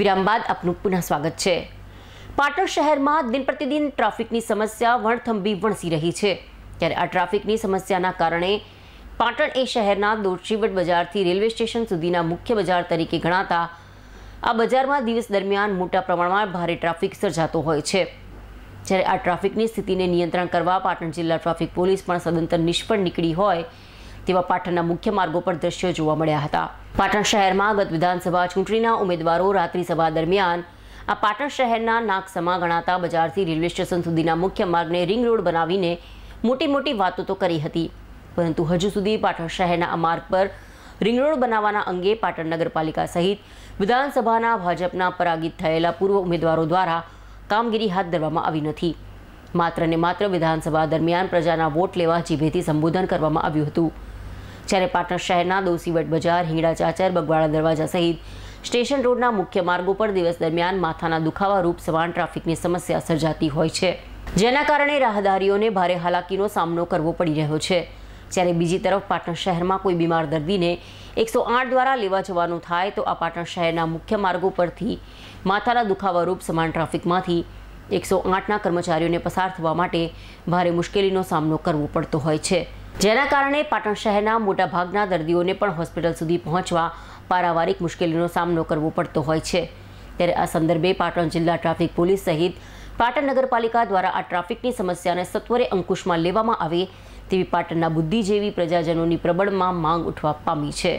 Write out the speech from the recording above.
વિરામ બાદ આપનું પુનઃ સ્વાગત છે પાટણ શહેરમાં દિન પ્રતિદિન ટ્રાફિકની સમસ્યા વણથંભી વણસી રહી છે ત્યારે આ ટ્રાફિકની સમસ્યાના કારણે પાટણ એ શહેરના દોડશીવટ બજારથી રેલવે સ્ટેશન સુધીના મુખ્ય બજાર તરીકે ગણાતા આ બજારમાં દિવસ દરમિયાન મોટા પ્રમાણમાં ભારે ટ્રાફિક સર્જાતો હોય છે જ્યારે આ ટ્રાફિકની સ્થિતિને નિયંત્રણ કરવા પાટણ જિલ્લા ટ્રાફિક પોલીસ પણ સદંતર નિષ્ફળ નીકળી હોય તેવા પાટણના મુખ્ય માર્ગો પર દ્રશ્યો જોવા મળ્યા હતા પાટણ શહેરમાં ગત વિધાનસભા ચૂંટણીના ઉમેદવારો રાત્રિ સભા દરમિયાન આ પાટણ શહેરના નાગસમા ગણાતા બજારથી રેલવે સ્ટેશન સુધીના મુખ્ય માર્ગને રિંગ રોડ બનાવીને મોટી મોટી વાતો તો કરી હતી પરંતુ હજુ સુધી પાટણ શહેરના આ માર્ગ પર રિંગ રોડ બનાવવાના અંગે પાટણ નગરપાલિકા સહિત વિધાનસભાના ભાજપના પરાગિત થયેલા પૂર્વ ઉમેદવારો દ્વારા કામગીરી હાથ ધરવામાં આવી નથી માત્ર ને માત્ર વિધાનસભા દરમિયાન પ્રજાના વોટ લેવા જીભેથી સંબોધન કરવામાં આવ્યું હતું જ્યારે પાટણ શહેરના દોસીવટ બજાર હીડા ચાચર બગવાડા દરવાજા સહિત સ્ટેશન રોડના મુખ્ય માર્ગો પર દિવસ દરમિયાન માથાના દુખાવા રૂપ સમાન ટ્રાફિકની સમસ્યા સર્જાતી હોય છે જેના કારણે રાહદારીઓને ભારે હાલાકીનો સામનો કરવો પડી રહ્યો છે જ્યારે બીજી તરફ પાટણ શહેરમાં કોઈ બીમાર દર્દીને એકસો આઠ દ્વારા લેવા જવાનું થાય તો આ પાટણ શહેરના મુખ્ય માર્ગો પરથી માથાના દુખાવારૂપ સમાન ટ્રાફિકમાંથી એકસો આઠના કર્મચારીઓને પસાર થવા માટે ભારે મુશ્કેલીનો સામનો કરવો પડતો હોય છે જેના કારણે પાટણ શહેરના મોટાભાગના દર્દીઓને પણ હોસ્પિટલ સુધી પહોંચવા પારાવારિક મુશ્કેલીનો સામનો કરવો પડતો હોય છે ત્યારે આ સંદર્ભે પાટણ જિલ્લા ટ્રાફિક પોલીસ સહિત પાટણ નગરપાલિકા દ્વારા આ ટ્રાફિકની સમસ્યાને સત્વરે અંકુશમાં લેવામાં આવે તેવી પાટણના બુદ્ધિજીવી પ્રજાજનોની પ્રબળમાં માંગ ઉઠવા પામી છે